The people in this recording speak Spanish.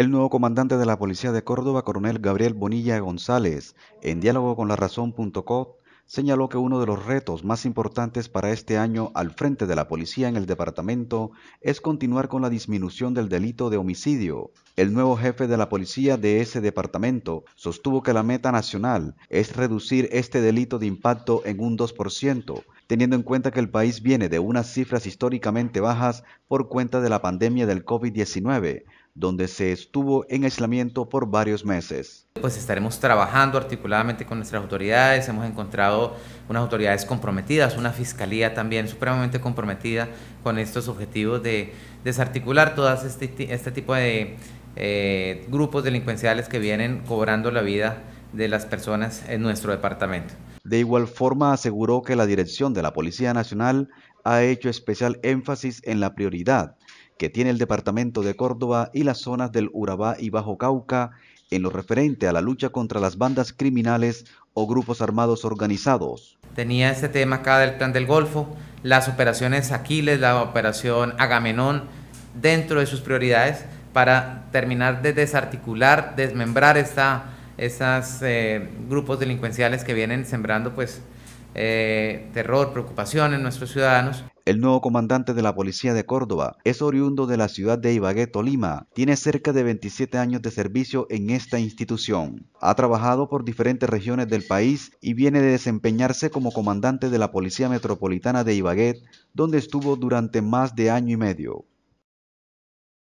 El nuevo comandante de la Policía de Córdoba, coronel Gabriel Bonilla González, en diálogo con la razón.co, señaló que uno de los retos más importantes para este año al frente de la policía en el departamento es continuar con la disminución del delito de homicidio. El nuevo jefe de la policía de ese departamento sostuvo que la meta nacional es reducir este delito de impacto en un 2%, teniendo en cuenta que el país viene de unas cifras históricamente bajas por cuenta de la pandemia del COVID-19, donde se estuvo en aislamiento por varios meses. Pues estaremos trabajando articuladamente con nuestras autoridades, hemos encontrado unas autoridades comprometidas, una fiscalía también supremamente comprometida con estos objetivos de desarticular todo este, este, tipo de eh, grupos delincuenciales que vienen cobrando la vida de las personas en nuestro departamento. De igual forma, aseguró que la dirección de la Policía Nacional ha hecho especial énfasis en la prioridad que tiene el departamento de Córdoba y las zonas del Urabá y Bajo Cauca en lo referente a la lucha contra las bandas criminales o grupos armados organizados. Tenía ese tema acá del Plan del Golfo, las operaciones Aquiles, la operación Agamenón, dentro de sus prioridades para terminar de desarticular, desmembrar esta, esas eh, grupos delincuenciales que vienen sembrando pues eh, terror, preocupación en nuestros ciudadanos. El nuevo comandante de la Policía de Córdoba es oriundo de la ciudad de Ibagué, Tolima. Tiene cerca de 27 años de servicio en esta institución. Ha trabajado por diferentes regiones del país y viene de desempeñarse como comandante de la Policía Metropolitana de Ibagué, donde estuvo durante más de año y medio.